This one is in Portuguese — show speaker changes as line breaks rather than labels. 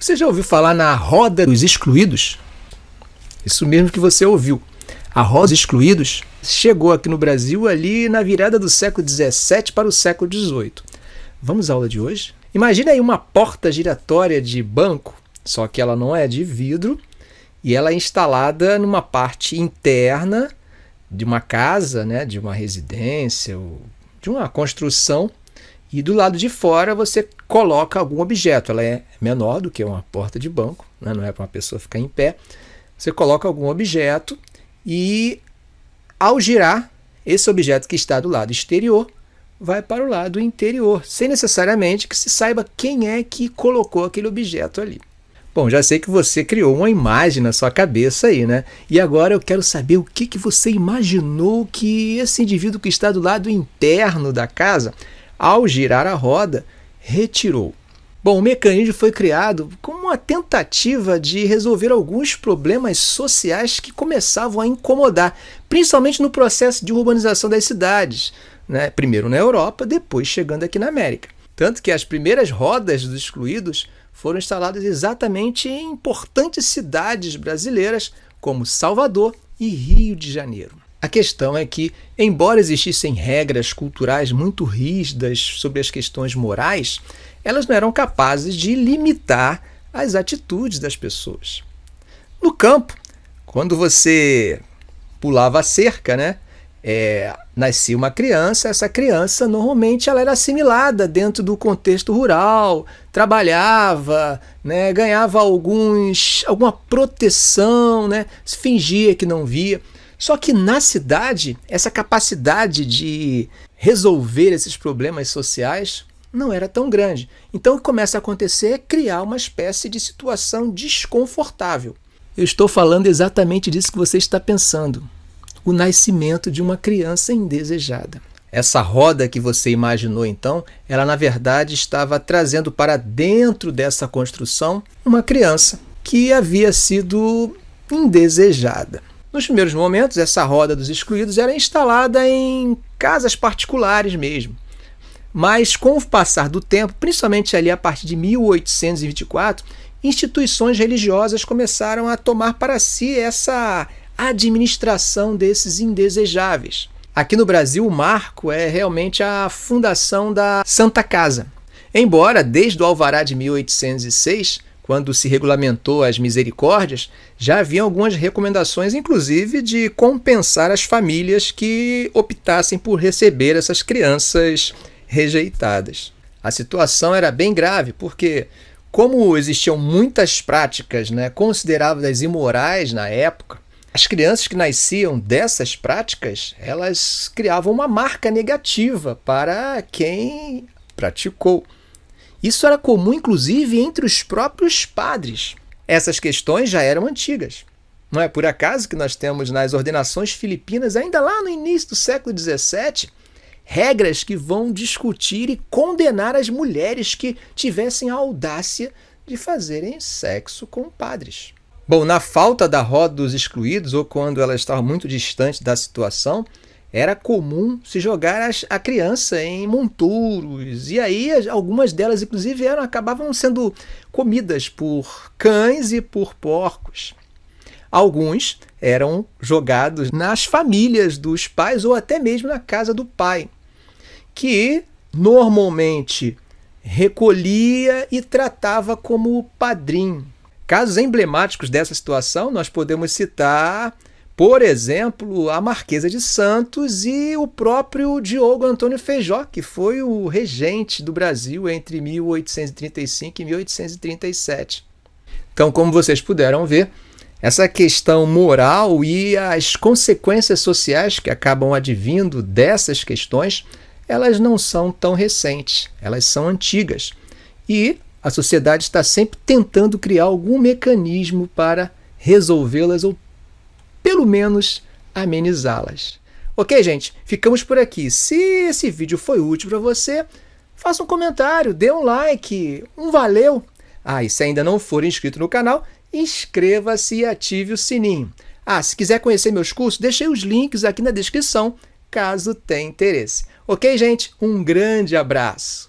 Você já ouviu falar na roda dos excluídos? Isso mesmo que você ouviu. A roda dos excluídos chegou aqui no Brasil ali na virada do século XVII para o século XVIII. Vamos à aula de hoje? Imagina aí uma porta giratória de banco, só que ela não é de vidro e ela é instalada numa parte interna de uma casa, né, de uma residência, de uma construção e do lado de fora você coloca algum objeto. Ela é menor do que uma porta de banco, né? não é para uma pessoa ficar em pé. Você coloca algum objeto e ao girar, esse objeto que está do lado exterior vai para o lado interior, sem necessariamente que se saiba quem é que colocou aquele objeto ali. Bom, já sei que você criou uma imagem na sua cabeça aí, né? E agora eu quero saber o que, que você imaginou que esse indivíduo que está do lado interno da casa ao girar a roda, retirou. Bom, o mecanismo foi criado como uma tentativa de resolver alguns problemas sociais que começavam a incomodar, principalmente no processo de urbanização das cidades, né? primeiro na Europa, depois chegando aqui na América. Tanto que as primeiras rodas dos excluídos foram instaladas exatamente em importantes cidades brasileiras como Salvador e Rio de Janeiro. A questão é que, embora existissem regras culturais muito rígidas sobre as questões morais, elas não eram capazes de limitar as atitudes das pessoas. No campo, quando você pulava a cerca, né? É, nascia uma criança, essa criança normalmente ela era assimilada dentro do contexto rural, trabalhava, né, ganhava alguns, alguma proteção, né, fingia que não via. Só que na cidade, essa capacidade de resolver esses problemas sociais não era tão grande. Então o que começa a acontecer é criar uma espécie de situação desconfortável. Eu estou falando exatamente disso que você está pensando. O nascimento de uma criança indesejada. Essa roda que você imaginou então, ela na verdade estava trazendo para dentro dessa construção uma criança que havia sido indesejada. Nos primeiros momentos, essa roda dos excluídos era instalada em casas particulares mesmo. Mas com o passar do tempo, principalmente ali a partir de 1824, instituições religiosas começaram a tomar para si essa administração desses indesejáveis. Aqui no Brasil, o marco é realmente a fundação da Santa Casa. Embora desde o Alvará de 1806 quando se regulamentou as misericórdias, já havia algumas recomendações, inclusive, de compensar as famílias que optassem por receber essas crianças rejeitadas. A situação era bem grave, porque, como existiam muitas práticas né, consideradas imorais na época, as crianças que nasciam dessas práticas, elas criavam uma marca negativa para quem praticou. Isso era comum, inclusive, entre os próprios padres. Essas questões já eram antigas. Não é por acaso que nós temos nas ordenações filipinas, ainda lá no início do século XVII, regras que vão discutir e condenar as mulheres que tivessem a audácia de fazerem sexo com padres. Bom, na falta da roda dos excluídos ou quando ela estava muito distante da situação, era comum se jogar as, a criança em montouros. E aí algumas delas, inclusive, eram, acabavam sendo comidas por cães e por porcos. Alguns eram jogados nas famílias dos pais ou até mesmo na casa do pai, que normalmente recolhia e tratava como padrinho. Casos emblemáticos dessa situação nós podemos citar por exemplo, a Marquesa de Santos e o próprio Diogo Antônio Feijó, que foi o regente do Brasil entre 1835 e 1837. Então, como vocês puderam ver, essa questão moral e as consequências sociais que acabam advindo dessas questões, elas não são tão recentes, elas são antigas. E a sociedade está sempre tentando criar algum mecanismo para resolvê-las ou pelo menos amenizá-las. Ok, gente? Ficamos por aqui. Se esse vídeo foi útil para você, faça um comentário, dê um like, um valeu. Ah, e se ainda não for inscrito no canal, inscreva-se e ative o sininho. Ah, se quiser conhecer meus cursos, deixei os links aqui na descrição, caso tenha interesse. Ok, gente? Um grande abraço!